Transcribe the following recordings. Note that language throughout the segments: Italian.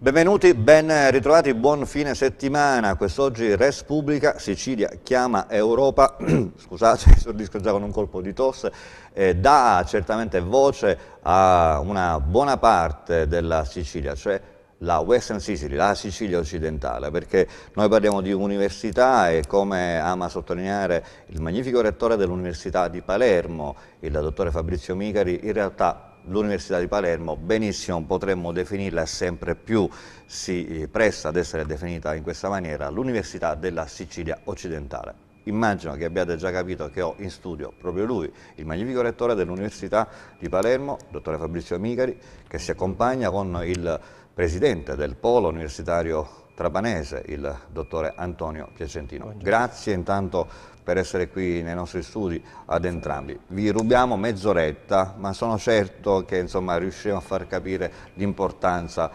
Benvenuti, ben ritrovati, buon fine settimana. Quest'oggi Res Pubblica, Sicilia chiama Europa, scusate, sorrisco già con un colpo di tosse, eh, dà certamente voce a una buona parte della Sicilia, cioè la Western Sicily, la Sicilia occidentale, perché noi parliamo di università e come ama sottolineare il magnifico rettore dell'Università di Palermo, il dottore Fabrizio Micari, in realtà l'Università di Palermo benissimo potremmo definirla sempre più si eh, presta ad essere definita in questa maniera l'Università della Sicilia Occidentale. Immagino che abbiate già capito che ho in studio proprio lui, il magnifico rettore dell'Università di Palermo, dottore Fabrizio Micari, che si accompagna con il presidente del polo universitario trapanese, il dottore Antonio Piacentino. Buongiorno. Grazie intanto per essere qui nei nostri studi ad entrambi. Vi rubiamo mezz'oretta, ma sono certo che insomma, riusciremo a far capire l'importanza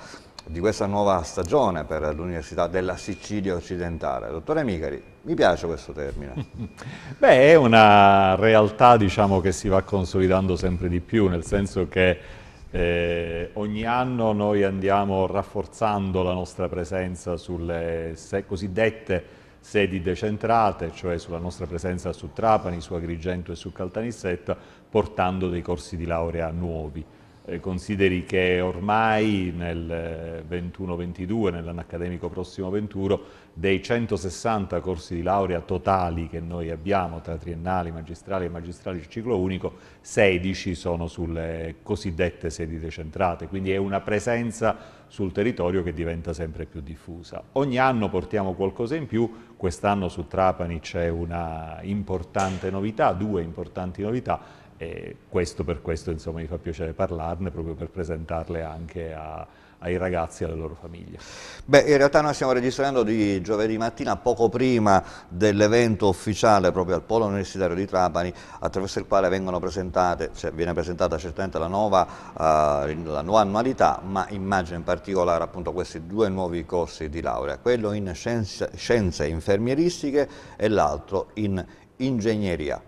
di questa nuova stagione per l'Università della Sicilia occidentale. Dottore Micari, mi piace questo termine. Beh, è una realtà diciamo, che si va consolidando sempre di più, nel senso che eh, ogni anno noi andiamo rafforzando la nostra presenza sulle cosiddette sedi decentrate, cioè sulla nostra presenza su Trapani, su Agrigento e su Caltanissetta, portando dei corsi di laurea nuovi. Eh, consideri che ormai nel 21-22, eh, nell'anno accademico prossimo 21, dei 160 corsi di laurea totali che noi abbiamo tra triennali, magistrali e magistrali di ciclo unico, 16 sono sulle cosiddette sedi decentrate, quindi è una presenza sul territorio che diventa sempre più diffusa. Ogni anno portiamo qualcosa in più, quest'anno su Trapani c'è una importante novità, due importanti novità, e questo per questo insomma, mi fa piacere parlarne proprio per presentarle anche a, ai ragazzi e alle loro famiglie. Beh, in realtà noi stiamo registrando di giovedì mattina, poco prima dell'evento ufficiale proprio al Polo Universitario di Trapani, attraverso il quale vengono presentate, cioè viene presentata certamente la nuova, eh, la nuova annualità, ma immagino in particolare appunto questi due nuovi corsi di laurea, quello in scienze, scienze infermieristiche e l'altro in ingegneria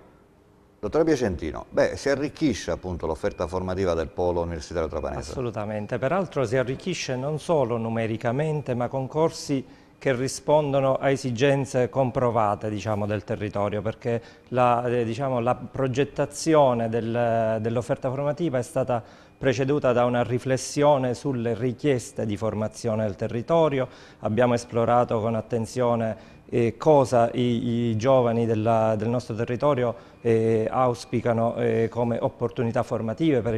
Dottor Piacentino, beh, si arricchisce l'offerta formativa del polo universitario trapanese? Assolutamente, peraltro si arricchisce non solo numericamente ma con corsi che rispondono a esigenze comprovate diciamo, del territorio perché la, eh, diciamo, la progettazione del, dell'offerta formativa è stata preceduta da una riflessione sulle richieste di formazione del territorio, abbiamo esplorato con attenzione eh, cosa i, i giovani della, del nostro territorio eh, auspicano eh, come opportunità formative per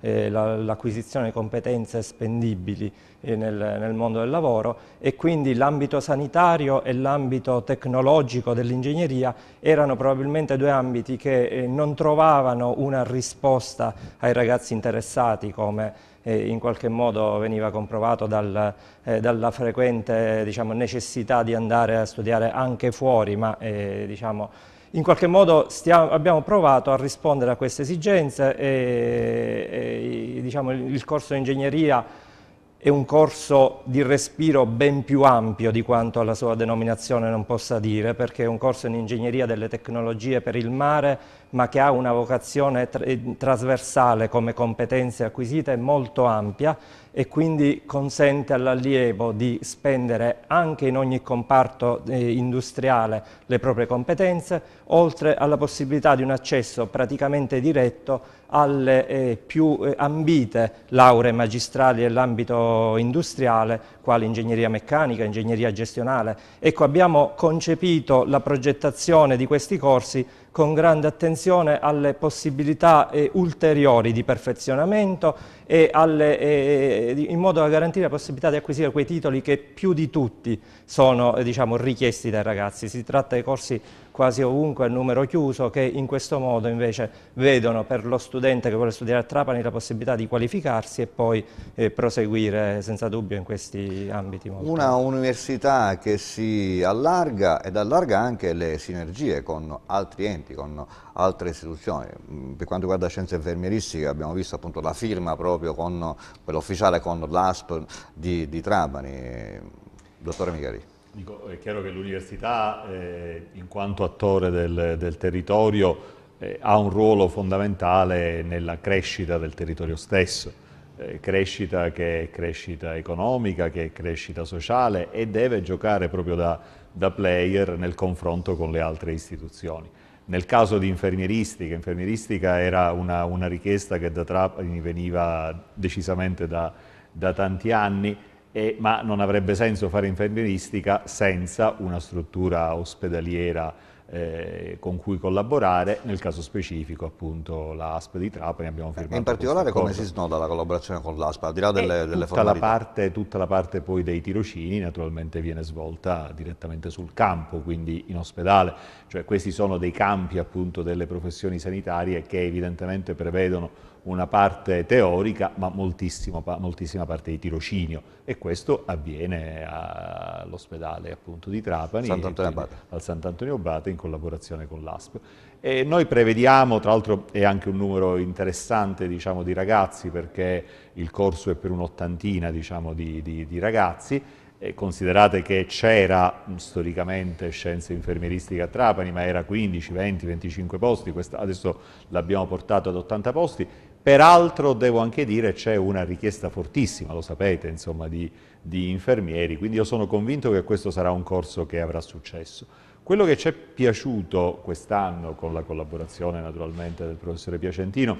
eh, l'acquisizione la, di competenze spendibili eh, nel, nel, mondo del lavoro e quindi l'ambito sanitario e l'ambito tecnologico dell'ingegneria erano probabilmente due ambiti che eh, non trovavano una risposta ai ragazzi interessati come eh, in qualche modo veniva comprovato dal, eh, dalla frequente diciamo, necessità di andare a studiare anche fuori, ma eh, diciamo, in qualche modo stiamo, abbiamo provato a rispondere a queste esigenze e, e diciamo, il, il corso di ingegneria è un corso di respiro ben più ampio di quanto la sua denominazione non possa dire, perché è un corso in ingegneria delle tecnologie per il mare, ma che ha una vocazione tra eh, trasversale come competenze acquisite molto ampia e quindi consente all'allievo di spendere anche in ogni comparto eh, industriale le proprie competenze, oltre alla possibilità di un accesso praticamente diretto alle eh, più eh, ambite lauree magistrali dell'ambito industriale, quali ingegneria meccanica, ingegneria gestionale. Ecco, abbiamo concepito la progettazione di questi corsi con grande attenzione alle possibilità eh, ulteriori di perfezionamento e alle, eh, in modo da garantire la possibilità di acquisire quei titoli che più di tutti sono eh, diciamo, richiesti dai ragazzi. Si tratta di corsi quasi ovunque a numero chiuso che in questo modo invece vedono per lo studente che vuole studiare a Trapani la possibilità di qualificarsi e poi eh, proseguire senza dubbio in questi ambiti. Molto. Una università che si allarga ed allarga anche le sinergie con altri enti appuntamenti con altre istituzioni. Mm, per quanto riguarda scienze infermieristiche abbiamo visto appunto la firma proprio con quell'ufficiale con l'ASP di, di, Trabani. Dottore Micheli. Dico, è chiaro che l'università, eh, in quanto attore del, del territorio, eh, ha un ruolo fondamentale nella crescita del territorio stesso, eh, crescita che è crescita economica, che è crescita sociale e deve giocare proprio da, da player nel confronto con le altre istituzioni. Nel caso di infermieristica, infermieristica era una, una richiesta che da Trapani veniva decisamente da, da tanti anni, eh, ma non avrebbe senso fare infermieristica senza una struttura ospedaliera eh, con cui collaborare, nel caso specifico appunto l'ASP di Trapani abbiamo eh, firmato. E in particolare come si snoda la collaborazione con l'ASP, al di là delle, eh, delle tutta formalità? La parte, tutta la parte poi dei tirocini naturalmente viene svolta direttamente sul campo, quindi in ospedale, cioè questi sono dei campi appunto delle professioni sanitarie che evidentemente prevedono una parte teorica, ma moltissima parte di tirocinio e questo avviene all'ospedale appunto di Trapani, Sant'Antonio al Sant'Antonio Abate in collaborazione con l'ASP. E noi prevediamo, tra l'altro è anche un numero interessante diciamo, di ragazzi perché il corso è per un'ottantina diciamo, di, di, di ragazzi considerate che c'era storicamente scienze infermieristica a Trapani, ma era 15, 20, 25 posti, adesso l'abbiamo portato ad 80 posti Peraltro devo anche dire c'è una richiesta fortissima, lo sapete, insomma, di, di, infermieri, quindi io sono convinto che questo sarà un corso che avrà successo. Quello che ci è piaciuto quest'anno, con la collaborazione naturalmente del professore Piacentino,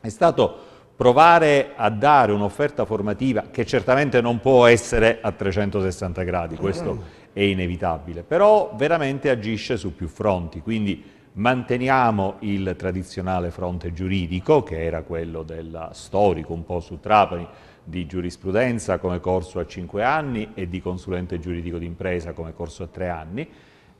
è stato provare a dare un'offerta formativa che certamente non può essere a 360 gradi, questo è inevitabile, però veramente agisce su più fronti, quindi Manteniamo il tradizionale fronte giuridico, che era quello del storico un po' su Trapani, di giurisprudenza come corso a 5 anni e di consulente giuridico d'impresa come corso a 3 anni.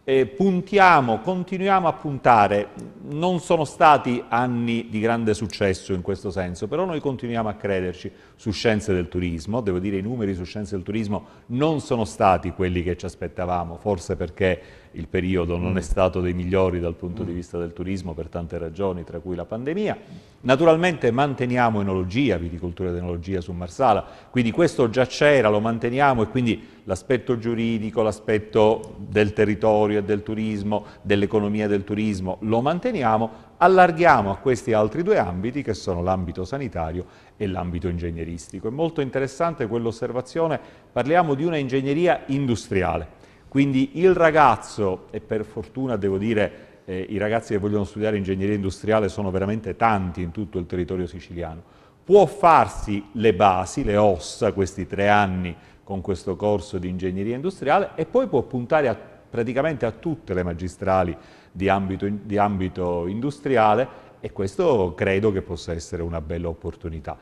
E puntiamo, continuiamo a puntare, non sono stati anni di grande successo in questo senso, però noi continuiamo a crederci su scienze del turismo, devo dire i numeri su scienze del turismo non sono stati quelli che ci aspettavamo, forse perché il periodo non è stato dei migliori dal punto di vista del turismo per tante ragioni, tra cui la pandemia. Naturalmente manteniamo enologia, viticoltura ed enologia su Marsala, quindi questo già c'era, lo manteniamo e quindi l'aspetto giuridico, l'aspetto del territorio e del turismo, dell'economia del turismo, lo manteniamo, allarghiamo a questi altri due ambiti che sono l'ambito sanitario e l'ambito ingegneristico. È molto interessante quell'osservazione, parliamo di una ingegneria industriale quindi il ragazzo, e per fortuna devo dire eh, i ragazzi che vogliono studiare ingegneria industriale sono veramente tanti in tutto il territorio siciliano, può farsi le basi, le ossa, questi tre anni con questo corso di ingegneria industriale e poi può puntare a, praticamente a tutte le magistrali di ambito, di ambito industriale e questo credo che possa essere una bella opportunità.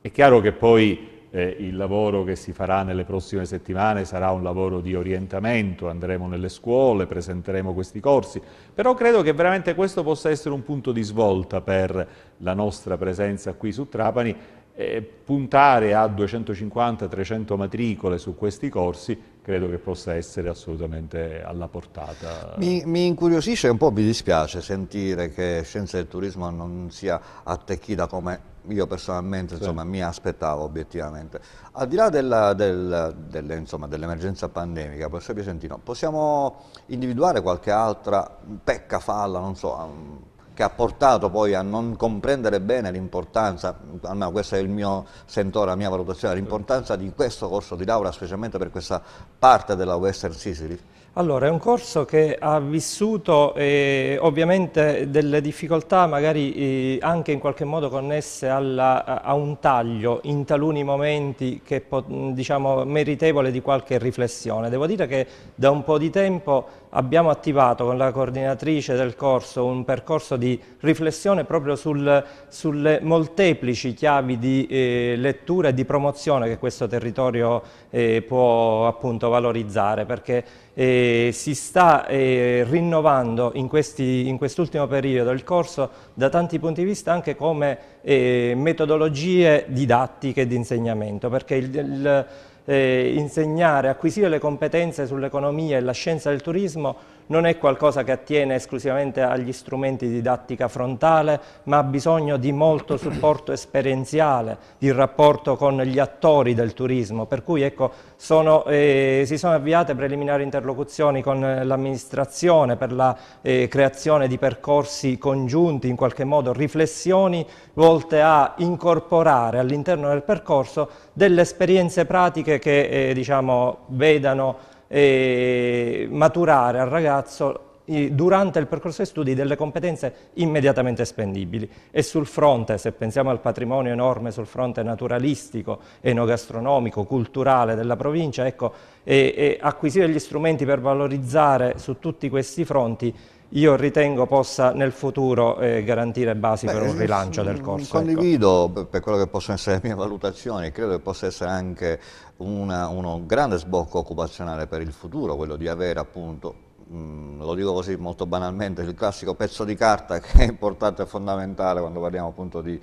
È chiaro che poi eh, il lavoro che si farà nelle prossime settimane sarà un lavoro di orientamento, andremo nelle scuole, presenteremo questi corsi, però credo che veramente questo possa essere un punto di svolta per la nostra presenza qui su Trapani, eh, puntare a 250-300 matricole su questi corsi credo che possa essere assolutamente alla portata. Mi, mi incuriosisce e un po' mi dispiace sentire che Scienza del Turismo non sia attecchita come io personalmente insomma, sì. mi aspettavo obiettivamente. Al di là dell'emergenza del, dell pandemica, professor Piacentino, possiamo individuare qualche altra pecca, falla, non so, um, che ha portato poi a non comprendere bene l'importanza, almeno questo è il mio sentore, la mia valutazione, l'importanza di questo corso di laurea, specialmente per questa parte della Western Sicily? Allora, è un corso che ha vissuto eh, ovviamente delle difficoltà magari eh, anche in qualche modo connesse alla, a un taglio in taluni momenti che diciamo meritevole di qualche riflessione. Devo dire che da un po' di tempo abbiamo attivato con la coordinatrice del corso un percorso di riflessione proprio sul, sulle molteplici chiavi di eh, lettura e di promozione che questo territorio eh, può appunto valorizzare perché eh, si sta eh, rinnovando in, quest'ultimo quest periodo il corso da tanti punti di vista anche come eh, metodologie didattiche e di insegnamento, perché il, il, insegnare, acquisire le competenze sull'economia e la scienza del turismo non è qualcosa che attiene esclusivamente agli strumenti di didattica frontale, ma ha bisogno di molto supporto esperienziale, di rapporto con gli attori del turismo, per cui ecco, sono, eh, si sono avviate preliminari interlocuzioni con eh, l'amministrazione per la eh, creazione di percorsi congiunti, in qualche modo riflessioni volte a incorporare all'interno del percorso delle esperienze pratiche che eh, diciamo, vedano eh, maturare al ragazzo durante il percorso di studi delle competenze immediatamente spendibili e sul fronte, se pensiamo al patrimonio enorme sul fronte naturalistico, enogastronomico, culturale della provincia, ecco, e, e acquisire gli strumenti per valorizzare su tutti questi fronti io ritengo possa nel futuro eh, garantire basi Beh, per un rilancio del corso. Ecco. Condivido ecco. per quello che possono essere le mie valutazioni, credo che possa essere anche una, uno grande sbocco occupazionale per il futuro, quello di avere appunto Mm, lo dico così molto banalmente, il classico pezzo di carta che è importante e fondamentale quando parliamo appunto di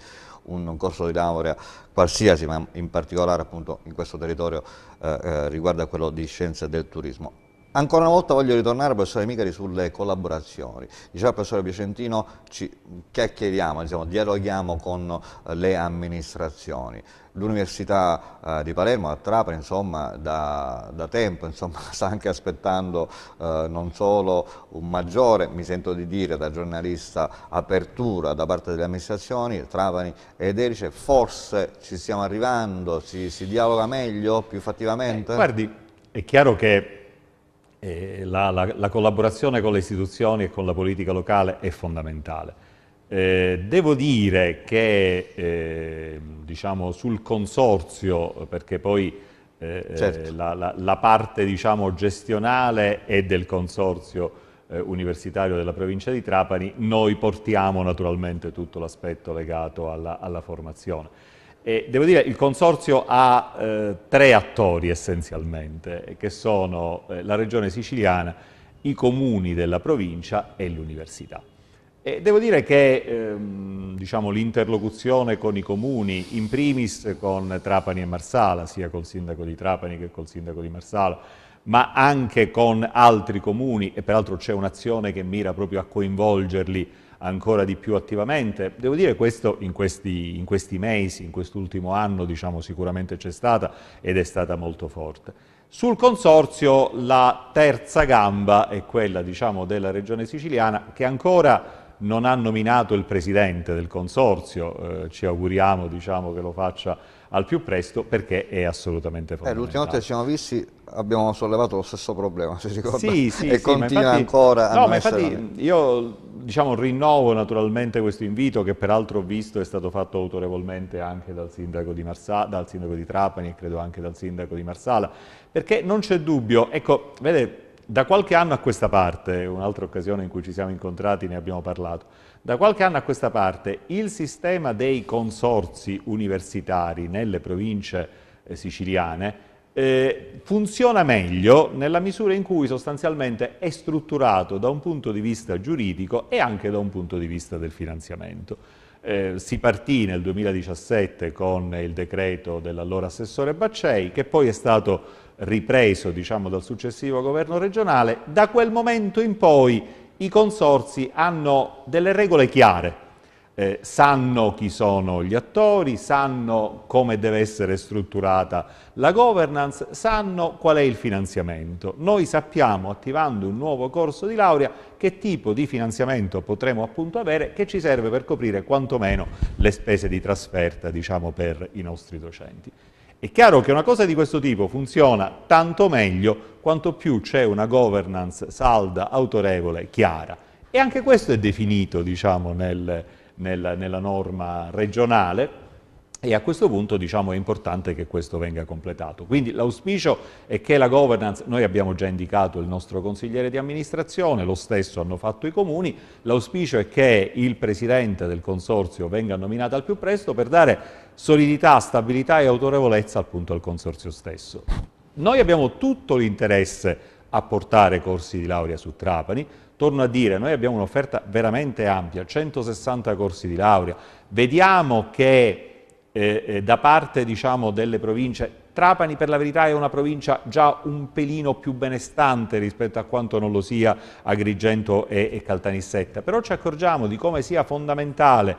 un corso di laurea qualsiasi, ma in particolare appunto in questo territorio eh, eh, riguarda quello di scienze del turismo. Ancora una volta voglio ritornare, professore Micari, sulle collaborazioni. Diceva ah, il professore Piacentino, ci chiacchieriamo, diciamo, dialoghiamo con eh, le amministrazioni. L'Università eh, di Palermo, a Trapani, insomma, da, da tempo insomma, sta anche aspettando eh, non solo un maggiore, mi sento di dire da giornalista, apertura da parte delle amministrazioni, Trapani ed Erice, forse ci stiamo arrivando, si, si dialoga meglio, più fattivamente? Eh, guardi, è chiaro che eh, la, la, la, collaborazione con le istituzioni e con la politica locale è fondamentale. Eh, devo dire che eh, diciamo, sul consorzio, perché poi eh, eh, certo. la, la, parte diciamo, gestionale è del consorzio eh, universitario della provincia di Trapani, noi portiamo naturalmente tutto l'aspetto legato alla, alla formazione. E devo dire che il consorzio ha eh, tre attori essenzialmente, che sono eh, la regione siciliana, i comuni della provincia e l'università. devo dire che ehm, diciamo, l'interlocuzione con i comuni, in primis con Trapani e Marsala, sia col sindaco di Trapani che col sindaco di Marsala, ma anche con altri comuni, e peraltro c'è un'azione che mira proprio a coinvolgerli ancora di più attivamente. Devo dire questo in questi, in questi mesi, in quest'ultimo anno diciamo, sicuramente c'è stata ed è stata molto forte. Sul consorzio la terza gamba è quella diciamo, della regione siciliana che ancora non ha nominato il presidente del consorzio, eh, ci auguriamo diciamo, che lo faccia al più presto perché è assolutamente fondamentale. Eh, l'ultima volta ci siamo visti abbiamo sollevato lo stesso problema, si ricorda? Sì, sì, e sì, continua infatti, ancora a no, ma infatti io diciamo, rinnovo naturalmente questo invito che peraltro ho visto è stato fatto autorevolmente anche dal sindaco di, Marsala, dal sindaco di Trapani e credo anche dal sindaco di Marsala, perché non c'è dubbio, ecco, vede, da qualche anno a questa parte, un'altra occasione in cui ci siamo incontrati ne abbiamo parlato, da qualche anno a questa parte il sistema dei consorzi universitari nelle province eh, siciliane eh, funziona meglio nella misura in cui sostanzialmente è strutturato da un punto di vista giuridico e anche da un punto di vista del finanziamento. Eh, si partì nel 2017 con il decreto dell'allora assessore Baccei che poi è stato ripreso diciamo, dal successivo governo regionale, da quel momento in poi i consorsi hanno delle regole chiare eh, sanno chi sono gli attori, sanno come deve essere strutturata la governance, sanno qual è il finanziamento. Noi sappiamo, attivando un nuovo corso di laurea, che tipo di finanziamento potremo appunto avere che ci serve per coprire quantomeno le spese di trasferta diciamo, per i nostri docenti. È chiaro che una cosa di questo tipo funziona tanto meglio quanto più c'è una governance salda, autorevole, chiara. E anche questo è definito diciamo, nel, nella, nella norma regionale e a questo punto diciamo, è importante che questo venga completato. Quindi l'auspicio è che la governance, noi abbiamo già indicato il nostro consigliere di amministrazione, lo stesso hanno fatto i comuni, l'auspicio è che il presidente del consorzio venga nominato al più presto per dare solidità, stabilità e autorevolezza appunto al consorzio stesso. Noi abbiamo tutto l'interesse a portare corsi di laurea su Trapani, Torno a dire, noi abbiamo un'offerta veramente ampia, 160 corsi di laurea, vediamo che eh, eh, da parte diciamo, delle province, Trapani per la verità è una provincia già un pelino più benestante rispetto a quanto non lo sia Agrigento e, e Caltanissetta, però ci accorgiamo di come sia fondamentale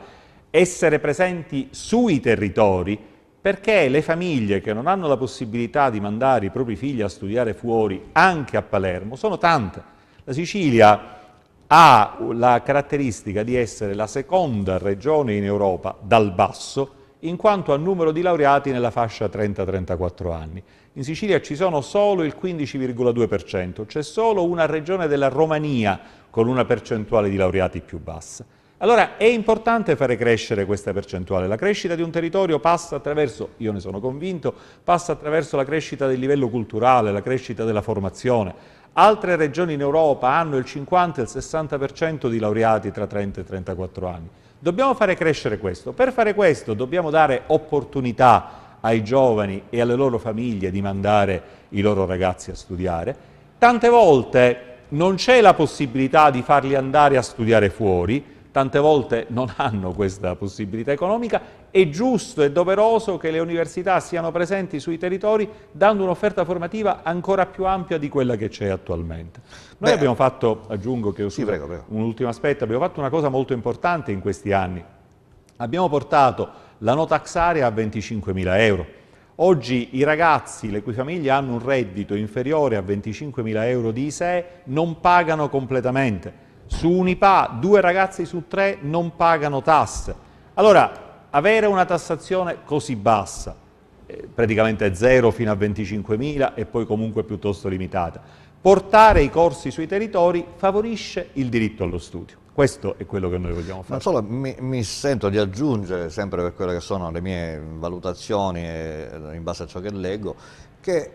essere presenti sui territori perché le famiglie che non hanno la possibilità di mandare i propri figli a studiare fuori anche a Palermo sono tante la Sicilia ha la caratteristica di essere la seconda regione in Europa dal basso in quanto a numero di laureati nella fascia 30-34 anni. In Sicilia ci sono solo il 15,2%, c'è solo una regione della Romania con una percentuale di laureati più bassa. Allora è importante fare crescere questa percentuale. La crescita di un territorio passa attraverso, io ne sono convinto, passa attraverso la crescita del livello culturale, la crescita della formazione, Altre regioni in Europa hanno il 50 e il 60% di laureati tra 30 e 34 anni. Dobbiamo fare crescere questo. Per fare questo dobbiamo dare opportunità ai giovani e alle loro famiglie di mandare i loro ragazzi a studiare. Tante volte non c'è la possibilità di farli andare a studiare fuori, tante volte non hanno questa possibilità economica, è giusto e doveroso che le università siano presenti sui territori dando un'offerta formativa ancora più ampia di quella che c'è attualmente. Noi Beh, abbiamo fatto, aggiungo che sì, prego, prego. un ultimo aspetto, abbiamo fatto una cosa molto importante in questi anni, abbiamo portato la no tax area a 25.000 euro. Oggi i ragazzi le cui famiglie hanno un reddito inferiore a 25.000 euro di ISEE non pagano completamente su Unipa due ragazzi su tre non pagano tasse. Allora, avere una tassazione così bassa, eh, praticamente zero fino a 25.000 e poi comunque piuttosto limitata, portare i corsi sui territori favorisce il diritto allo studio. Questo è quello che noi vogliamo fare. Solo, mi, mi, sento di aggiungere, sempre per quelle che sono le mie valutazioni e eh, in base a ciò che leggo, che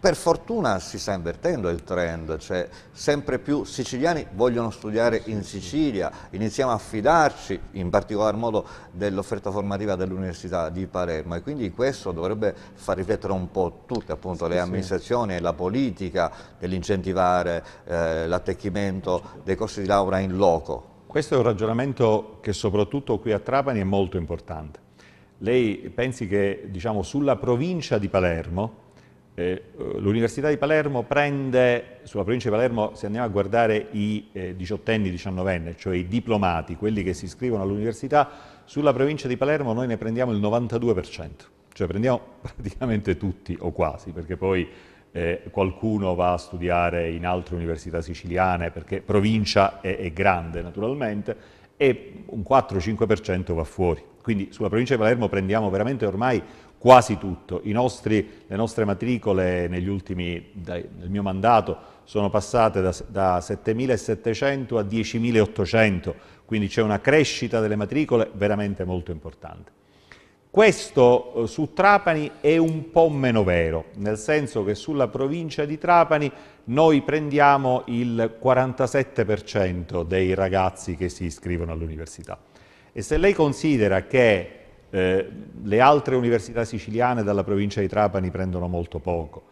per fortuna si sta invertendo il trend, cioè sempre più siciliani vogliono studiare in Sicilia, iniziamo a fidarci in particolar modo dell'offerta formativa dell'Università di Palermo e quindi questo dovrebbe far riflettere un po' tutte, appunto le amministrazioni e la politica nell'incentivare eh, l'attecchimento dei corsi di laurea in loco. Questo è un ragionamento che soprattutto qui a Trapani è molto importante. Lei pensi che diciamo, sulla provincia di Palermo eh, L'Università di Palermo prende, sulla provincia di Palermo se andiamo a guardare i eh, diciottenni, diciannovenne, cioè i diplomati, quelli che si iscrivono all'università, sulla provincia di Palermo noi ne prendiamo il 92%, cioè prendiamo praticamente tutti o quasi, perché poi eh, qualcuno va a studiare in altre università siciliane, perché provincia è, è grande naturalmente, e un 4-5% va fuori. Quindi sulla provincia di Palermo prendiamo veramente ormai quasi tutto. Nostri, le nostre matricole negli ultimi, dai, nel mio mandato, sono passate da, da 7.700 a 10.800, quindi c'è una crescita delle matricole veramente molto importante. Questo eh, su Trapani è un po' meno vero, nel senso che sulla provincia di Trapani noi prendiamo il 47% dei ragazzi che si iscrivono all'università. E se lei considera che eh, le altre università siciliane dalla provincia di Trapani prendono molto poco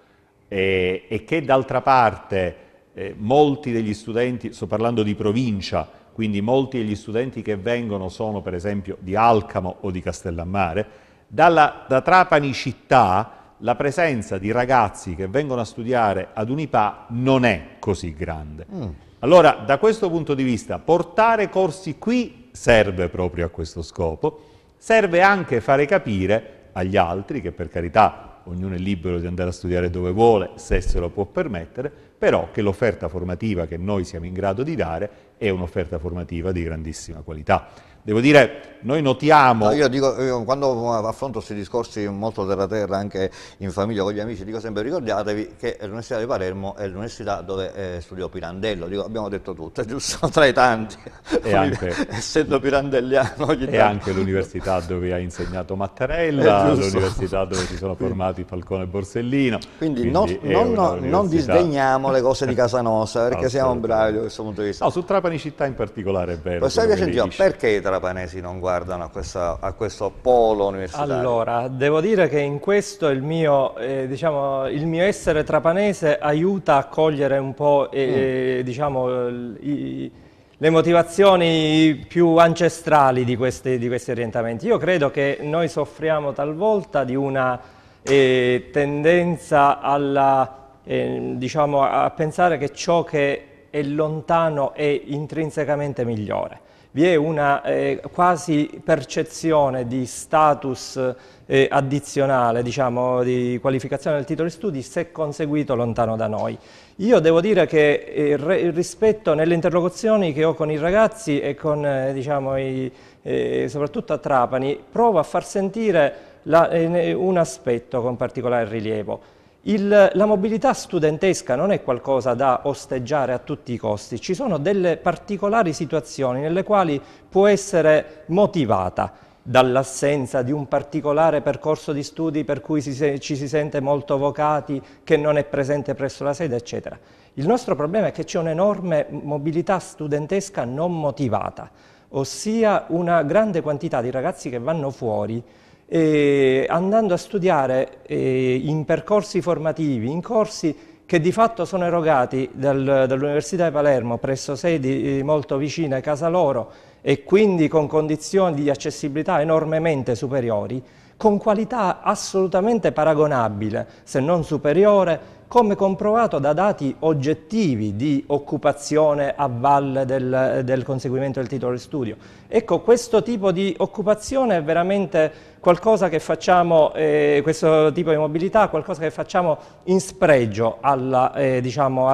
eh, e che d'altra parte eh, molti degli studenti, sto parlando di provincia, quindi molti degli studenti che vengono sono per esempio di Alcamo o di Castellammare, dalla, da Trapani città la presenza di ragazzi che vengono a studiare ad Unipa non è così grande. Mm. Allora, da questo punto di vista, portare corsi qui serve proprio a questo scopo serve anche fare capire agli altri, che per carità ognuno è libero di andare a studiare dove vuole, se se lo può permettere, però che l'offerta formativa che noi siamo in grado di dare è un'offerta formativa di grandissima qualità. Devo dire, noi notiamo... No, io dico, io quando affronto questi discorsi molto terra terra, anche in famiglia con gli amici, dico sempre ricordatevi che l'Università di Palermo è l'università dove eh, studiò Pirandello, dico, abbiamo detto tutto, giusto, tra i tanti, e anche, essendo pirandelliano... E tanto. anche l'università dove ha insegnato Mattarella, l'università dove si sono formati Falcone e Borsellino. Quindi, quindi non, non, non, disdegniamo le cose di casa nostra, perché siamo bravi da questo punto di vista. No, su Trapani città in particolare è bello. vero. Sai che sentiamo, perché Trapani? carapanesi non guardano a, questa, a, questo polo universitario? Allora, devo dire che in questo il mio, eh, diciamo, il mio essere trapanese aiuta a cogliere un po' eh, mm. Eh, diciamo, i, le motivazioni più ancestrali di questi, di questi orientamenti. Io credo che noi soffriamo talvolta di una eh, tendenza alla, eh, diciamo, a pensare che ciò che è lontano è intrinsecamente migliore vi è una eh, quasi percezione di status eh, addizionale, diciamo, di qualificazione del titolo di studi se conseguito lontano da noi. Io devo dire che eh, rispetto nelle interlocuzioni che ho con i ragazzi e con, eh, diciamo, i, eh, soprattutto a Trapani, provo a far sentire la, eh, un aspetto con particolare rilievo il, la mobilità studentesca non è qualcosa da osteggiare a tutti i costi, ci sono delle particolari situazioni nelle quali può essere motivata dall'assenza di un particolare percorso di studi per cui si, ci si sente molto vocati, che non è presente presso la sede, eccetera. Il nostro problema è che c'è un'enorme mobilità studentesca non motivata, ossia una grande quantità di ragazzi che vanno fuori eh, andando a studiare eh, in percorsi formativi, in corsi che di fatto sono erogati dal, dall'Università di Palermo presso sedi eh, molto vicine a casa loro e quindi con condizioni di accessibilità enormemente superiori con qualità assolutamente paragonabile, se non superiore, come comprovato da dati oggettivi di occupazione a valle del, del, conseguimento del titolo di studio. Ecco, questo tipo di occupazione è veramente qualcosa che facciamo, eh, questo tipo di mobilità, qualcosa che facciamo in spregio all'investimento eh, diciamo,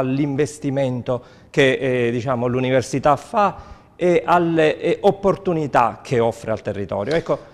all che eh, diciamo, l'università fa e alle e eh, opportunità che offre al territorio. Ecco,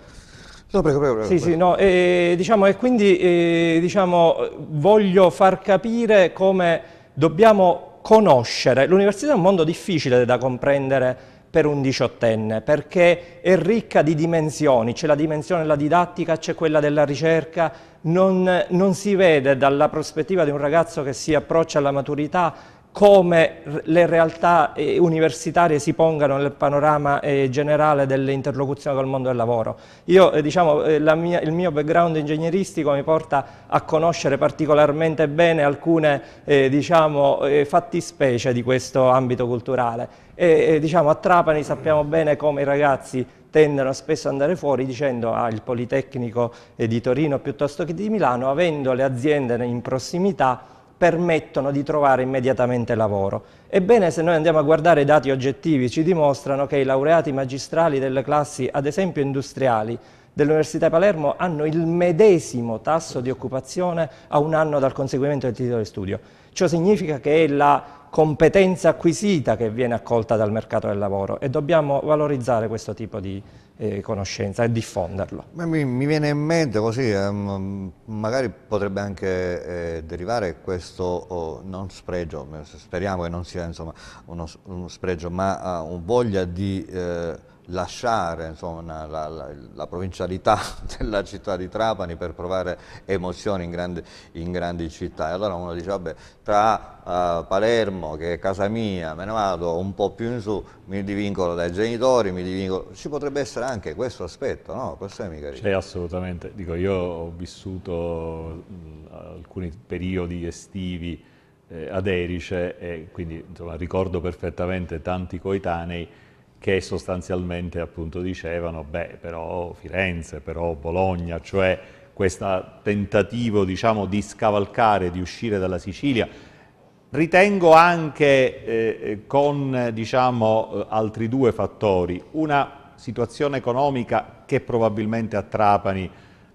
No, prego, prego. prego sì, sì, no, e, diciamo, e quindi eh, diciamo, voglio far capire come dobbiamo conoscere. L'università è un mondo difficile da comprendere per un diciottenne, perché è ricca di dimensioni, c'è la dimensione della didattica, c'è quella della ricerca, non, non si vede dalla prospettiva di un ragazzo che si approccia alla maturità come le realtà eh, universitarie si pongano nel panorama eh, generale dell'interlocuzione col mondo del lavoro. Io, eh, diciamo, eh, mia, il mio background ingegneristico mi porta a conoscere particolarmente bene alcune eh, diciamo, eh, fattispecie di questo ambito culturale. E, diciamo, a Trapani sappiamo bene come i ragazzi tendono spesso ad andare fuori dicendo al ah, Politecnico di Torino piuttosto che di Milano, avendo le aziende in prossimità, permettono di trovare immediatamente lavoro. Ebbene, se noi andiamo a guardare i dati oggettivi, ci dimostrano che i laureati magistrali delle classi, ad esempio industriali, dell'Università di Palermo hanno il medesimo tasso di occupazione a un anno dal conseguimento del titolo di studio. Ciò significa che è la competenza acquisita che viene accolta dal mercato del lavoro e dobbiamo valorizzare questo tipo di, eh, conoscenza e diffonderlo. Mi, mi, viene in mente così, ehm, magari potrebbe anche eh, derivare questo oh, non spregio, speriamo che non sia insomma, uno, uno, spregio, ma ah, un voglia di... Eh, lasciare insomma, la, la, la, provincialità della città di Trapani per provare emozioni in grandi, in grandi città. E allora uno dice, vabbè, tra uh, Palermo, che è casa mia, me ne vado un po' più in su, mi divincolo dai genitori, mi divincolo... Ci potrebbe essere anche questo aspetto, no? Questo è mica... C'è assolutamente. Dico, io ho vissuto mh, alcuni periodi estivi eh, ad Erice e quindi insomma, ricordo perfettamente tanti coetanei che sostanzialmente appunto dicevano, beh, però Firenze, però Bologna, cioè questo tentativo diciamo, di scavalcare, di uscire dalla Sicilia. Ritengo anche eh, con diciamo, altri due fattori, una situazione economica che probabilmente a Trapani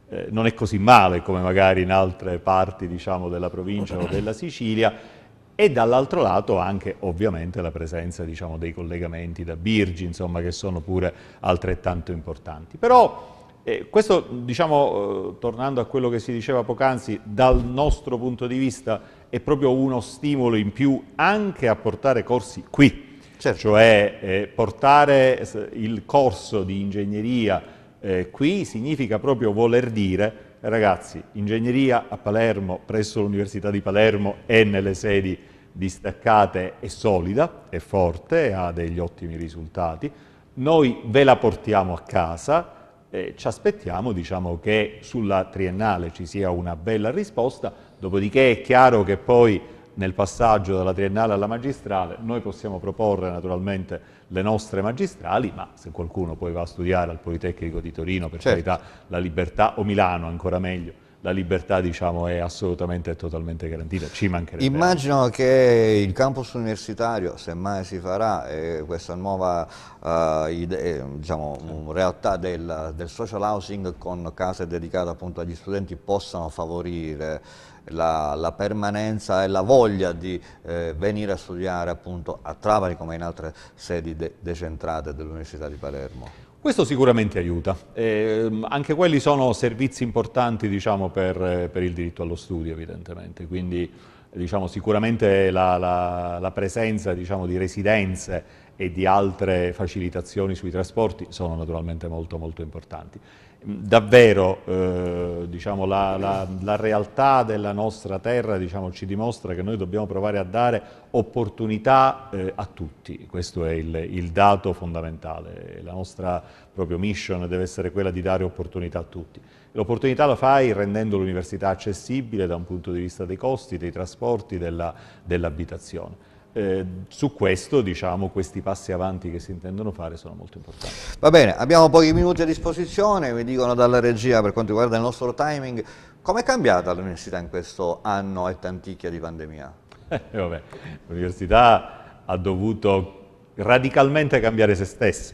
eh, non è così male come magari in altre parti diciamo, della provincia o della Sicilia, e dall'altro lato anche ovviamente la presenza diciamo, dei collegamenti da Birgi, insomma, che sono pure altrettanto importanti. Però eh, questo, diciamo, eh, tornando a quello che si diceva poc'anzi, dal nostro punto di vista è proprio uno stimolo in più anche a portare corsi qui, certo. cioè eh, portare il corso di ingegneria eh, qui significa proprio voler dire ragazzi, ingegneria a Palermo, presso l'Università di Palermo e nelle sedi distaccate è solida, è forte, ha degli ottimi risultati. Noi ve la portiamo a casa, e ci aspettiamo diciamo, che sulla triennale ci sia una bella risposta, dopodiché è chiaro che poi nel passaggio dalla triennale alla magistrale, noi possiamo proporre naturalmente le nostre magistrali, ma se qualcuno poi va a studiare al Politecnico di Torino, per certo. carità, la libertà, o Milano ancora meglio, la libertà diciamo, è assolutamente e totalmente garantita, ci mancherebbe. Immagino che il campus universitario, semmai si farà eh, questa nuova uh, eh, idea, eh, diciamo, realtà del, del, social housing con case dedicate appunto agli studenti, possano favorire la, la permanenza e la voglia di eh, venire a studiare appunto a Trapani come in altre sedi de decentrate dell'Università di Palermo. Questo sicuramente aiuta, eh, anche quelli sono servizi importanti diciamo, per, per, il diritto allo studio evidentemente, quindi diciamo, sicuramente la, la, la presenza diciamo, di residenze e di altre facilitazioni sui trasporti sono naturalmente molto molto importanti davvero eh, diciamo, la, la, la, realtà della nostra terra diciamo, ci dimostra che noi dobbiamo provare a dare opportunità eh, a tutti, questo è il, il, dato fondamentale, la nostra proprio mission deve essere quella di dare opportunità a tutti. L'opportunità la fai rendendo l'università accessibile da un punto di vista dei costi, dei trasporti, dell'abitazione. Eh, su questo diciamo, questi passi avanti che si intendono fare sono molto importanti. Va bene, abbiamo pochi minuti a disposizione, mi dicono dalla regia per quanto riguarda il nostro timing, com'è cambiata l'università in questo anno e tanticchia di pandemia? Eh, eh l'università ha dovuto radicalmente cambiare se stessa.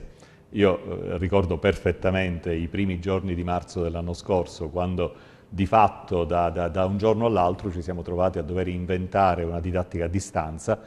Io eh, ricordo perfettamente i primi giorni di marzo dell'anno scorso, quando di fatto da, da, da un giorno all'altro ci siamo trovati a dover inventare una didattica a distanza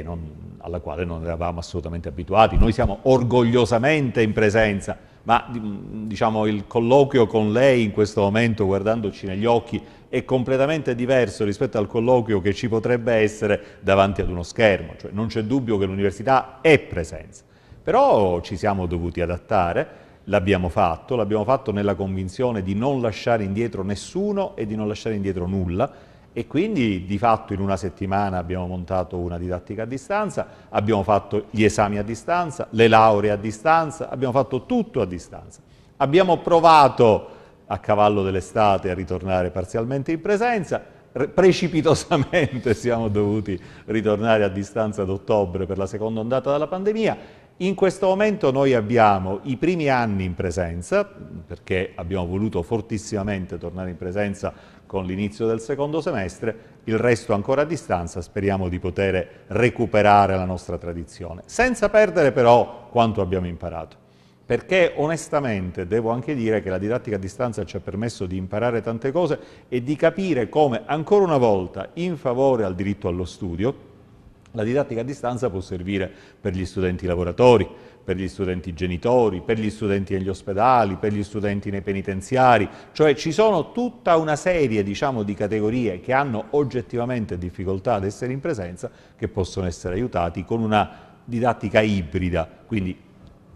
non, alla quale non eravamo assolutamente abituati. Noi siamo orgogliosamente in presenza, ma mm, diciamo, il colloquio con lei in questo momento, guardandoci negli occhi, è completamente diverso rispetto al colloquio che ci potrebbe essere davanti ad uno schermo. Cioè, non c'è dubbio che l'università è presenza. Però ci siamo dovuti adattare, l'abbiamo fatto, l'abbiamo fatto nella convinzione di non lasciare indietro nessuno e di non lasciare indietro nulla e quindi di fatto in una settimana abbiamo montato una didattica a distanza, abbiamo fatto gli esami a distanza, le lauree a distanza, abbiamo fatto tutto a distanza. Abbiamo provato a cavallo dell'estate a ritornare parzialmente in presenza, precipitosamente siamo dovuti ritornare a distanza ad ottobre per la seconda ondata della pandemia. In questo momento noi abbiamo i primi anni in presenza, perché abbiamo voluto fortissimamente tornare in presenza con l'inizio del secondo semestre, il resto ancora a distanza, speriamo di poter recuperare la nostra tradizione, senza perdere però quanto abbiamo imparato. Perché onestamente devo anche dire che la didattica a distanza ci ha permesso di imparare tante cose e di capire come ancora una volta in favore al diritto allo studio, la didattica a distanza può servire per gli studenti lavoratori, per gli studenti genitori, per gli studenti negli ospedali, per gli studenti nei penitenziari, cioè ci sono tutta una serie diciamo, di categorie che hanno oggettivamente difficoltà ad essere in presenza che possono essere aiutati con una didattica ibrida, quindi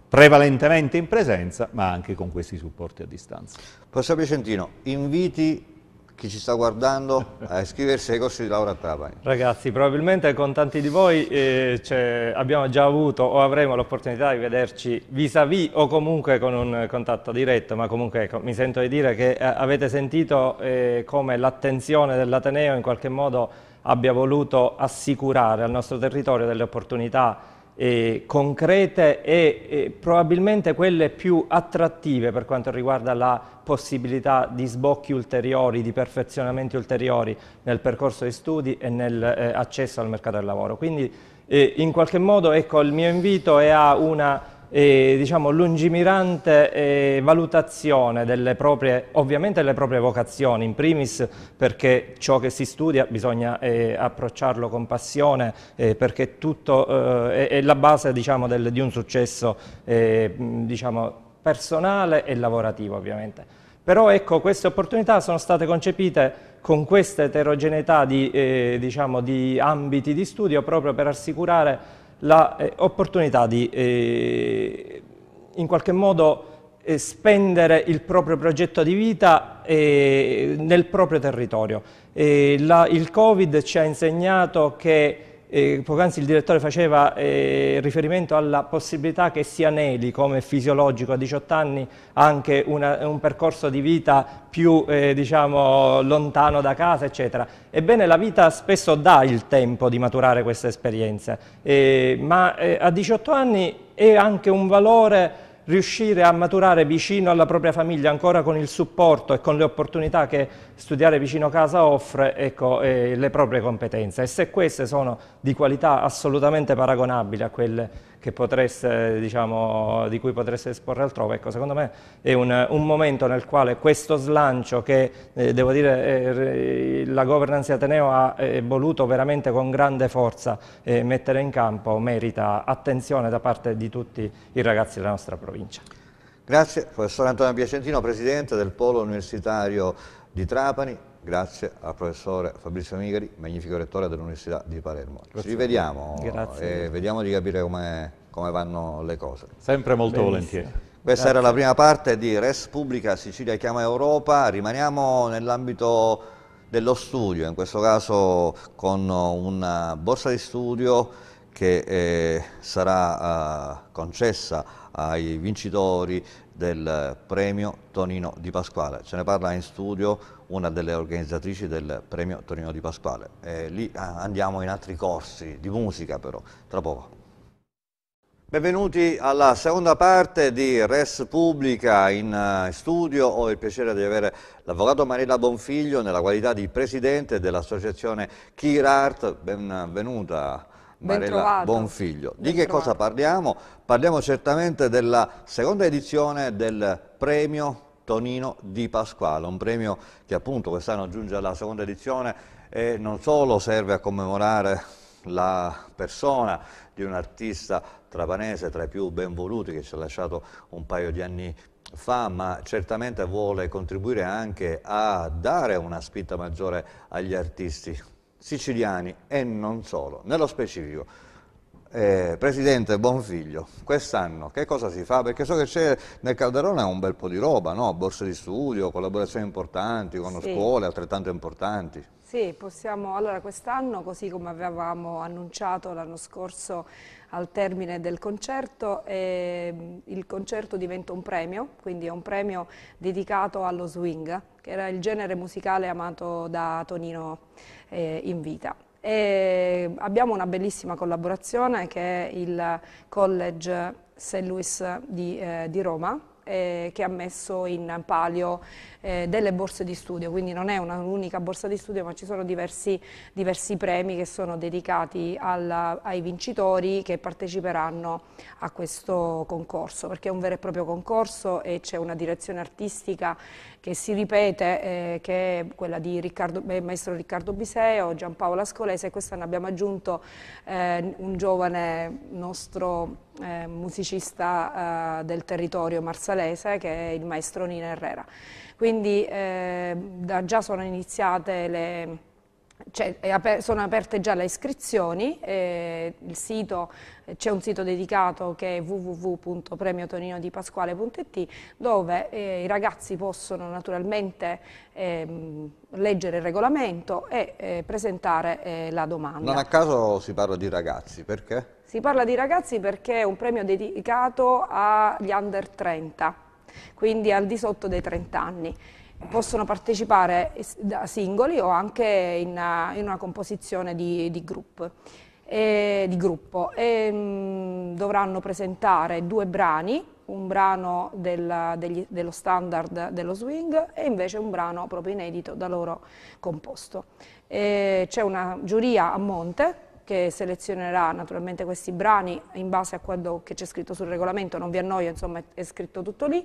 prevalentemente in presenza ma anche con questi supporti a distanza. Professor Piacentino, inviti chi ci sta guardando a iscriversi ai corsi di laurea a Trapani. Ragazzi, probabilmente con tanti di voi eh, cioè, abbiamo già avuto o avremo l'opportunità di vederci vis-à-vis -vis, o comunque con un contatto diretto, ma comunque ecco, mi sento di dire che eh, avete sentito eh, come l'attenzione dell'Ateneo in qualche modo abbia voluto assicurare al nostro territorio delle opportunità eh, concrete e eh, probabilmente quelle più attrattive per quanto riguarda la possibilità di sbocchi ulteriori, di perfezionamenti ulteriori nel percorso di studi e nell'accesso eh, al mercato del lavoro. Quindi eh, in qualche modo ecco, il mio invito è a una eh, diciamo, lungimirante eh, valutazione delle proprie, ovviamente delle proprie vocazioni, in primis perché ciò che si studia bisogna eh, approcciarlo con passione, eh, perché tutto eh, è, è, la base diciamo, del, di un successo eh, diciamo, personale e lavorativo ovviamente. Però ecco, queste opportunità sono state concepite con questa eterogeneità di, diciamo, di ambiti di studio proprio per assicurare l'opportunità eh, di eh, in qualche modo eh, spendere il proprio progetto di vita eh, nel proprio territorio. Eh, la, il Covid ci ha insegnato che eh, poc'anzi il direttore faceva eh, riferimento alla possibilità che si aneli come fisiologico a 18 anni anche una, un percorso di vita più eh, diciamo, lontano da casa eccetera. Ebbene la vita spesso dà il tempo di maturare questa esperienza eh, ma eh, a 18 anni è anche un valore riuscire a maturare vicino alla propria famiglia, ancora con il supporto e con le opportunità che studiare vicino casa offre, ecco, eh, le proprie competenze. E se queste sono di qualità assolutamente paragonabili a quelle potreste, diciamo, di cui potreste esporre altrove. Ecco, secondo me è un, un, momento nel quale questo slancio che, eh, devo dire, eh, la governance di Ateneo ha eh, voluto veramente con grande forza eh, mettere in campo merita attenzione da parte di tutti i ragazzi della nostra provincia. Grazie, professor Antonio Piacentino, Presidente del Polo Universitario di Trapani. Grazie al professore Fabrizio Migari, magnifico rettore dell'Università di Palermo. Grazie. Ci rivediamo eh, Grazie. e vediamo di capire come, come vanno le cose. Sempre molto Benissimo. volentieri. Questa Grazie. era la prima parte di Res Pubblica Sicilia chiama Europa, rimaniamo nell'ambito dello studio, in questo caso con una borsa di studio che eh, sarà eh, concessa ai vincitori del premio Tonino di Pasquale. Ce ne parla in studio una delle organizzatrici del premio Tonino di Pasquale. E lì ah, andiamo in altri corsi di musica però, tra poco. Benvenuti alla seconda parte di Res Pubblica in eh, studio. Ho il piacere di avere l'avvocato Marilla Bonfiglio nella qualità di presidente dell'associazione Kirart. Benvenuta. Marella Bonfiglio. Di che cosa parliamo? Parliamo certamente della seconda edizione del premio Tonino Di Pasquale, un premio che appunto quest'anno giunge alla seconda edizione e non solo serve a commemorare la persona di un artista trapanese tra i più benvoluti che ci ha lasciato un paio di anni fa, ma certamente vuole contribuire anche a dare una spinta maggiore agli artisti siciliani e non solo. Nello specifico, eh, Presidente Bonfiglio, quest'anno che cosa si fa? Perché so che c'è nel Calderone un bel po' di roba, no? borse di studio, collaborazioni importanti con sì. scuole altrettanto importanti. Sì, possiamo, allora quest'anno, così come avevamo annunciato l'anno scorso al termine del concerto, eh, il concerto diventa un premio, quindi è un premio dedicato allo swing, che era il genere musicale amato da Tonino eh, in vita. E abbiamo una bellissima collaborazione che è il College St. Louis di, eh, di Roma, eh, che ha messo in palio eh, delle borse di studio, quindi non è un'unica borsa di studio ma ci sono diversi, diversi premi che sono dedicati alla, ai vincitori che parteciperanno a questo concorso, perché è un vero e proprio concorso e c'è una direzione artistica che si ripete, eh, che è quella di Riccardo, eh, maestro Riccardo Biseo, Giampaolo Ascolese e quest'anno abbiamo aggiunto eh, un giovane nostro eh, musicista eh, del territorio marsalese che è il maestro Nina Herrera. Quindi eh, da già sono iniziate le cioè, aper sono aperte già le iscrizioni, eh, c'è un sito dedicato che è www.premiotoninodipasquale.it dove eh, i ragazzi possono naturalmente ehm, leggere il regolamento e eh, presentare eh, la domanda. Non a caso si parla di ragazzi, perché? Si parla di ragazzi perché è un premio dedicato agli under 30, quindi al di sotto dei 30 anni possono partecipare da singoli o anche in, in una composizione di, di gruppo. E, di gruppo. E, ehm, dovranno presentare due brani, un brano del, degli, dello standard dello swing e invece un brano proprio inedito da loro composto. C'è una giuria a monte che selezionerà naturalmente questi brani in base a quello che c'è scritto sul regolamento, non vi annoio, insomma è scritto tutto lì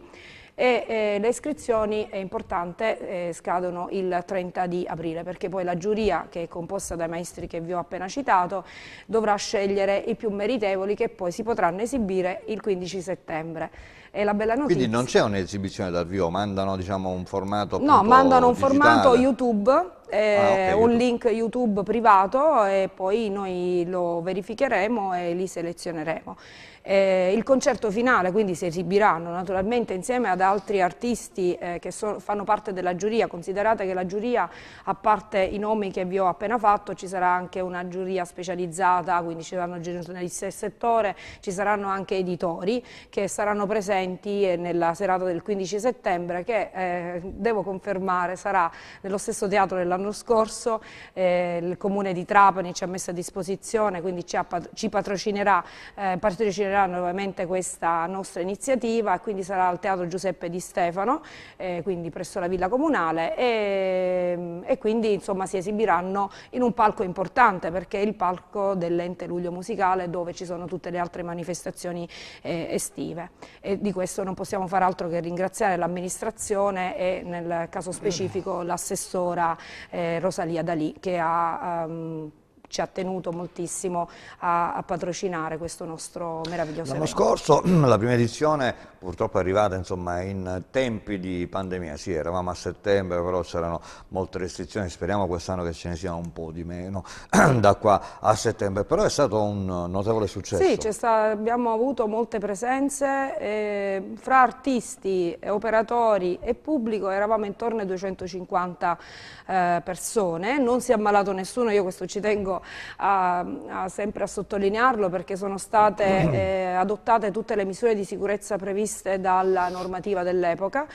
e eh, le iscrizioni, è importante, eh, scadono il 30 di aprile perché poi la giuria, che è composta dai maestri che vi ho appena citato, dovrà scegliere i più meritevoli che poi si potranno esibire il 15 settembre. E la bella notizia... Quindi non c'è un'esibizione dal vivo, mandano diciamo, un formato No, mandano un digitale. formato YouTube eh, ah, okay, un link YouTube privato e poi noi lo verificheremo e li selezioneremo. Eh, il concerto finale, quindi si esibiranno naturalmente insieme ad altri artisti eh, che so, fanno parte della giuria, considerate che la giuria, a parte i nomi che vi ho appena fatto, ci sarà anche una giuria specializzata, quindi ci saranno giornalisti del settore, ci saranno anche editori che saranno presenti eh, nella serata del 15 settembre che eh, devo confermare sarà nello stesso teatro dell'anno scorso, eh, il comune di Trapani ci ha messo a disposizione, quindi ci, ha, ci patrocinerà, eh, patrocinerà accelererà nuovamente questa nostra iniziativa, quindi sarà al Teatro Giuseppe di Stefano, eh, quindi presso la Villa Comunale e, e quindi insomma, si esibiranno in un palco importante perché è il palco dell'ente Luglio Musicale dove ci sono tutte le altre manifestazioni eh, estive e di questo non possiamo fare altro che ringraziare l'amministrazione e nel caso specifico l'assessora eh, Rosalia Dalì che ha um, ci ha tenuto moltissimo a, a patrocinare questo nostro meraviglioso L'anno scorso la prima edizione purtroppo è arrivata insomma, in tempi di pandemia, sì eravamo a settembre però c'erano molte restrizioni, speriamo quest'anno che ce ne siano un po' di meno da qua a settembre, però è stato un notevole successo. Sì, stato, abbiamo avuto molte presenze, eh, fra artisti, operatori e pubblico eravamo intorno ai 250 eh, persone, non si è ammalato nessuno, io questo ci tengo a, a sempre a sottolinearlo perché sono state eh, adottate tutte le misure di sicurezza previste previste dalla normativa dell'epoca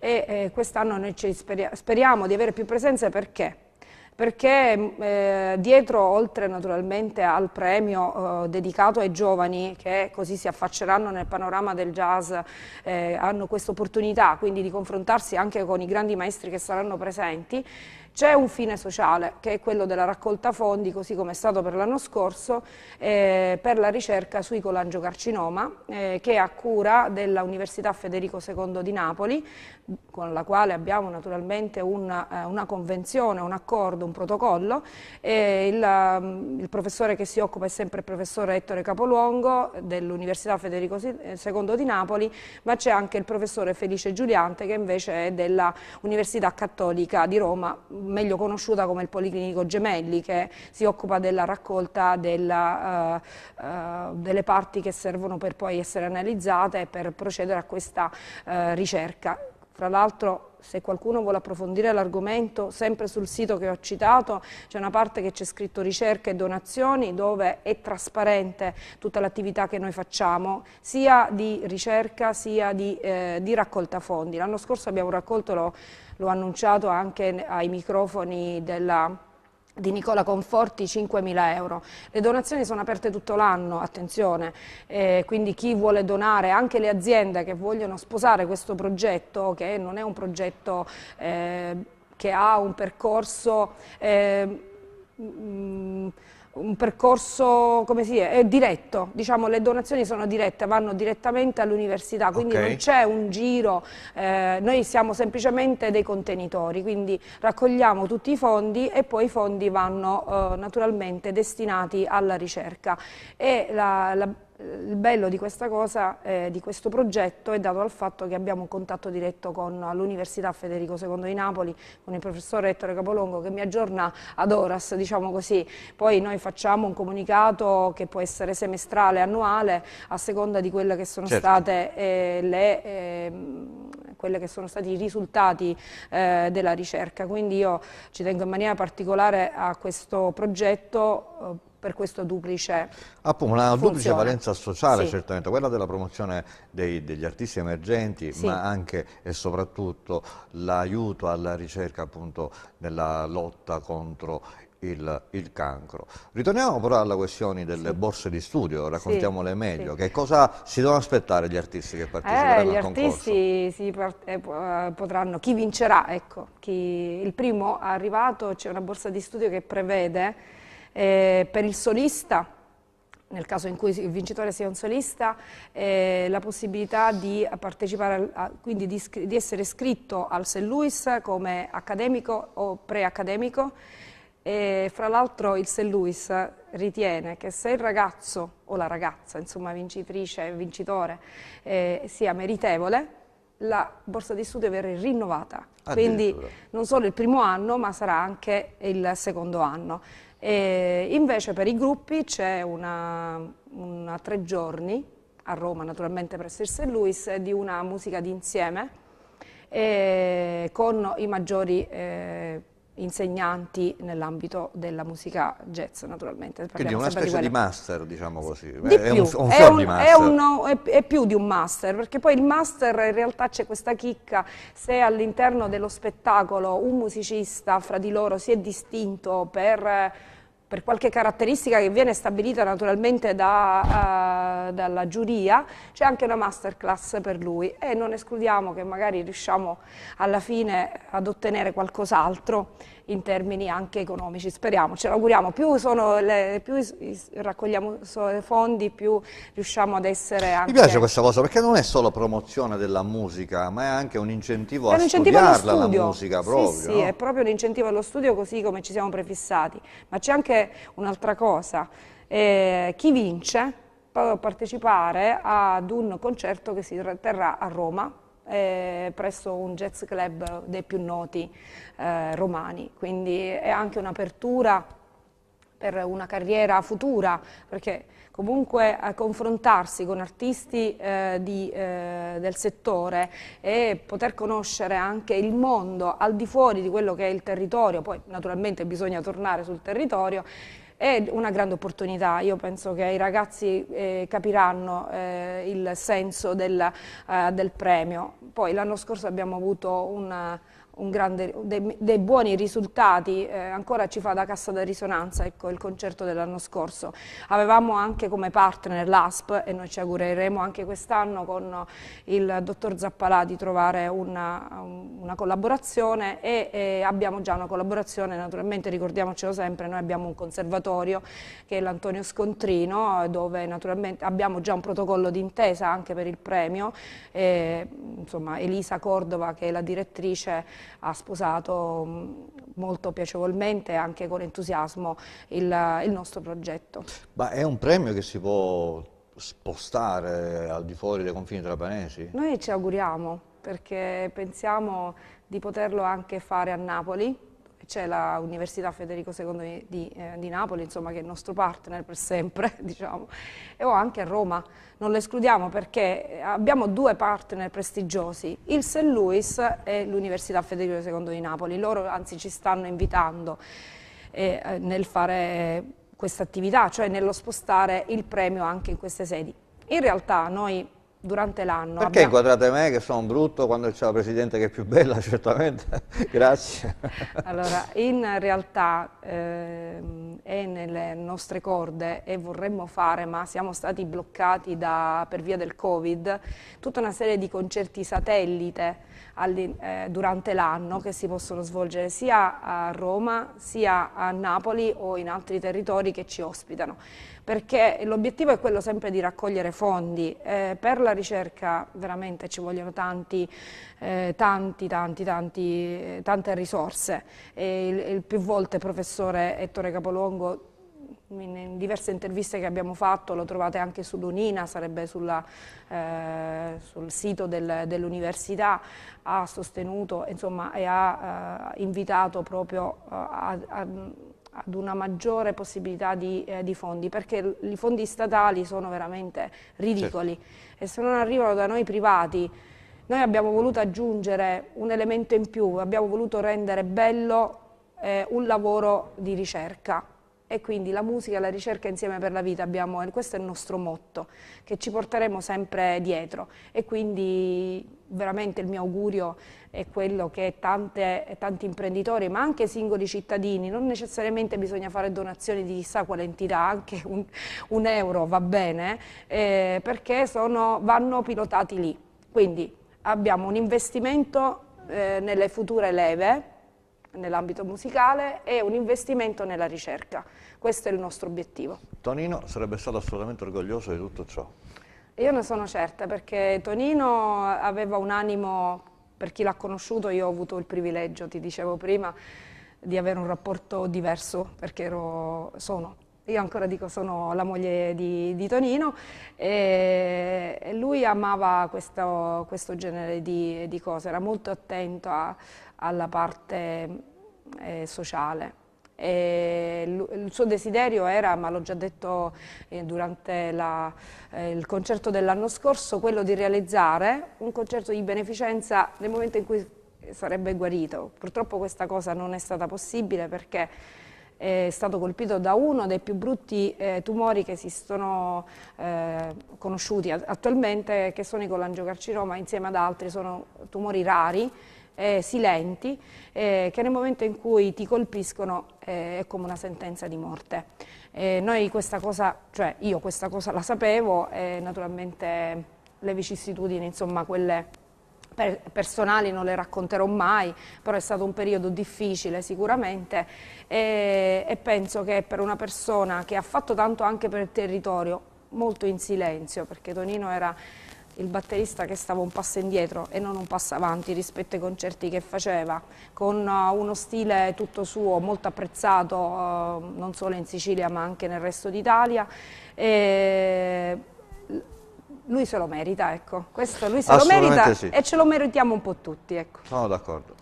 e eh, quest'anno noi speria speriamo di avere più presenze perché? perché mm, eh, dietro, oltre naturalmente al premio eh, dedicato ai giovani che così si affacceranno nel panorama del jazz, eh, hanno questa opportunità quindi di confrontarsi anche con i grandi maestri che saranno presenti, c'è un fine sociale che è quello della raccolta fondi, così come è stato per l'anno scorso, eh, per la ricerca sui colangiocarcinoma eh, che è a cura dell'Università Federico II di Napoli, con la quale abbiamo naturalmente una, eh, una convenzione, un accordo, un protocollo. Eh, il, mm, il, professore che si occupa è sempre il professore Ettore Capoluongo dell'Università Federico II eh, di Napoli, ma c'è anche il professore Felice Giuliante che invece è dell'Università Cattolica di Roma meglio conosciuta come il Policlinico Gemelli che si occupa della raccolta della, uh, uh, delle parti che servono per poi essere analizzate e per procedere a questa eh, ricerca. Fra l'altro se qualcuno vuole approfondire l'argomento, sempre sul sito che ho citato c'è una parte che c'è scritto ricerca e donazioni dove è trasparente tutta l'attività che noi facciamo, sia di ricerca sia di, eh, di raccolta fondi. L'anno scorso abbiamo raccolto, lo l'ho annunciato anche ai microfoni della di Nicola Conforti 5.000 euro. Le donazioni sono aperte tutto l'anno, attenzione, eh, quindi chi vuole donare, anche le aziende che vogliono sposare questo progetto, che non è un progetto eh, che ha un percorso... Eh, mh, mm, mm, un percorso è, diretto, diciamo, le donazioni sono dirette, vanno direttamente all'università, quindi okay. non c'è un giro, eh, noi siamo semplicemente dei contenitori, quindi raccogliamo tutti i fondi e poi i fondi vanno eh, naturalmente destinati alla ricerca. E la, la il bello di questa cosa, eh, di questo progetto, è dato al fatto che abbiamo un contatto diretto con l'Università Federico II di Napoli, con il professore Ettore Capolongo che mi aggiorna ad horas, diciamo così. Poi noi facciamo un comunicato che può essere semestrale, annuale, a seconda di quelle che sono, certo. state, eh, le, eh, quelle che sono stati i risultati eh, della ricerca. Quindi io ci tengo in maniera particolare a questo progetto eh, per questo duplice Appunto, una funzione. duplice valenza sociale sì. certamente, quella della promozione dei, degli artisti emergenti, sì. ma anche e soprattutto l'aiuto alla ricerca appunto nella lotta contro il, il, cancro. Ritorniamo però alla questione delle sì. borse di studio, raccontiamole sì, meglio. Sì. Che cosa si devono aspettare gli artisti che parteciperanno eh, gli al concorso? Gli artisti eh, eh, potranno, chi vincerà, ecco, chi, il primo arrivato c'è una borsa di studio che prevede eh, per il solista, nel caso in cui il vincitore sia un solista, eh, la possibilità di partecipare, a, quindi di, di, essere iscritto al St. Louis come accademico o preaccademico. E fra l'altro il St. Louis ritiene che se il ragazzo o la ragazza, insomma vincitrice, vincitore, eh, sia meritevole, la borsa di studio verrà rinnovata. Quindi non solo il primo anno, ma sarà anche il secondo anno. E invece per i gruppi c'è una, una, tre giorni, a Roma naturalmente presso il St. Louis, di una musica d'insieme con i maggiori eh, insegnanti nell'ambito della musica jazz naturalmente. Quindi è una specie di, di, master, diciamo così, di è, Un, un è, un, è, uno, è, è, più di un master, perché poi il master in realtà c'è questa chicca, se all'interno dello spettacolo un musicista fra di loro si è distinto per per qualche caratteristica che viene stabilita naturalmente da, uh, dalla giuria, c'è anche una masterclass per lui e non escludiamo che magari riusciamo alla fine ad ottenere qualcos'altro in termini anche economici, speriamo, ce l'auguriamo, più, le, più raccogliamo fondi più riusciamo ad essere anche... Mi piace questa cosa perché non è solo promozione della musica ma è anche un incentivo è un a incentivo studiarla la musica proprio. Sì, sì no? è proprio un incentivo allo studio così come ci siamo prefissati, ma c'è anche un'altra cosa, eh, chi vince può partecipare ad un concerto che si terrà a Roma eh, presso un jazz club dei più noti eh, romani, quindi è anche un'apertura per una carriera futura, perché comunque a confrontarsi con artisti eh, di, eh, del settore e poter conoscere anche il mondo al di fuori di quello che è il territorio, poi naturalmente bisogna tornare sul territorio, è una grande opportunità, io penso che i ragazzi eh, capiranno eh, il senso del, eh, del premio. Poi l'anno scorso abbiamo avuto una grande, dei, dei, buoni risultati, eh, ancora ci fa da cassa da risonanza ecco, il concerto dell'anno scorso. Avevamo anche come partner l'ASP e noi ci augureremo anche quest'anno con il dottor Zappalà di trovare una, una collaborazione e, e, abbiamo già una collaborazione, naturalmente ricordiamocelo sempre, noi abbiamo un conservatorio che è l'Antonio Scontrino dove naturalmente abbiamo già un protocollo d'intesa anche per il premio, e, insomma Elisa Cordova che è la direttrice ha sposato mm, molto piacevolmente anche con entusiasmo il, il nostro progetto. Ma è un premio che si può spostare al di fuori dei confini trapanesi? Noi ci auguriamo perché pensiamo di poterlo anche fare a Napoli, c'è l'Università Federico II di, eh, di, Napoli, insomma, che è il nostro partner per sempre, diciamo, e ho anche a Roma. Non lo escludiamo perché eh, abbiamo due partner prestigiosi, il St. Louis e l'Università Federico II di Napoli. Loro anzi ci stanno invitando eh, eh, nel fare questa attività, cioè nello spostare il premio anche in queste sedi. In realtà noi durante l'anno. Perché abbiamo... inquadrate me che sono brutto quando c'è la Presidente che è più bella, certamente? Grazie. Allora, in realtà eh, è nelle nostre corde e vorremmo fare, ma siamo stati bloccati da, per via del Covid, tutta una serie di concerti satellite eh, durante l'anno che si possono svolgere sia a Roma sia a Napoli o in altri territori che ci ospitano perché l'obiettivo è quello sempre di raccogliere fondi eh, per la ricerca veramente ci vogliono tanti, eh, tanti, tanti, tanti eh, tante risorse e il, il più volte professore Ettore Capolongo in diverse interviste che abbiamo fatto, lo trovate anche su Donina, sarebbe sulla, eh, sul sito del, dell'università, ha sostenuto insomma, e ha eh, invitato proprio a, eh, a, ad una maggiore possibilità di, eh, di, fondi, perché i fondi statali sono veramente ridicoli certo. e se non arrivano da noi privati, noi abbiamo voluto aggiungere un elemento in più, abbiamo voluto rendere bello eh, un lavoro di ricerca e quindi la musica e la ricerca insieme per la vita abbiamo, questo è il nostro motto che ci porteremo sempre dietro e quindi veramente il mio augurio è quello che tante, tanti imprenditori ma anche singoli cittadini, non necessariamente bisogna fare donazioni di chissà quale entità, anche un, un euro va bene, eh, perché sono, vanno pilotati lì. Quindi abbiamo un investimento eh, nelle future leve nell'ambito musicale e un investimento nella ricerca. Questo è il nostro obiettivo. Tonino sarebbe stato assolutamente orgoglioso di tutto ciò. Io ne sono certa perché Tonino aveva un animo, per chi l'ha conosciuto io ho avuto il privilegio, ti dicevo prima, di avere un rapporto diverso perché ero, sono io ancora dico sono la moglie di, di Tonino e, e, lui amava questo, questo genere di, di, cose, era molto attento a, alla parte eh, sociale. E il suo desiderio era, ma l'ho già detto eh, durante la, eh, il concerto dell'anno scorso, quello di realizzare un concerto di beneficenza nel momento in cui sarebbe guarito. Purtroppo questa cosa non è stata possibile perché è stato colpito da uno dei più brutti eh, tumori che esistono eh, conosciuti attualmente, che sono i colangiocarcinoma, insieme ad altri, sono tumori rari, eh, silenti, eh, che nel momento in cui ti colpiscono eh, è come una sentenza di morte. Eh, noi questa cosa, cioè io questa cosa la sapevo e naturalmente le vicissitudini, insomma, quelle per, personali non le racconterò mai, però è stato un periodo difficile sicuramente e, e penso che per una persona che ha fatto tanto anche per il territorio, molto in silenzio, perché Tonino era il batterista che stava un passo indietro e non un passo avanti rispetto ai concerti che faceva, con uh, uno stile tutto suo, molto apprezzato uh, non solo in Sicilia ma anche nel resto d'Italia lui se lo merita, ecco. Questo lui se lo merita sì. e ce lo meritiamo un po' tutti, ecco. Sono d'accordo.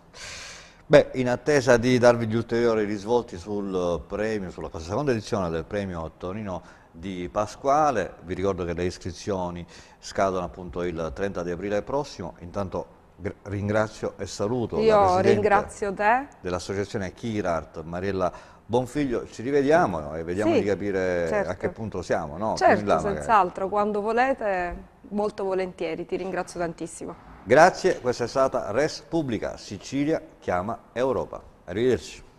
Beh, in attesa di darvi gli ulteriori risvolti sul eh, premio, sulla seconda edizione del premio Tonino di Pasquale, vi ricordo che le iscrizioni scadono appunto il 30 di aprile prossimo, intanto ringrazio e saluto Io la presidente dell'associazione Kirart, Mariella buon figlio, ci rivediamo no? e vediamo sì, di capire certo. a che certo. punto siamo. No? Certo, senz'altro, quando volete, molto volentieri, ti ringrazio tantissimo. Grazie, questa è stata Res Pubblica, Sicilia chiama Europa. Arrivederci.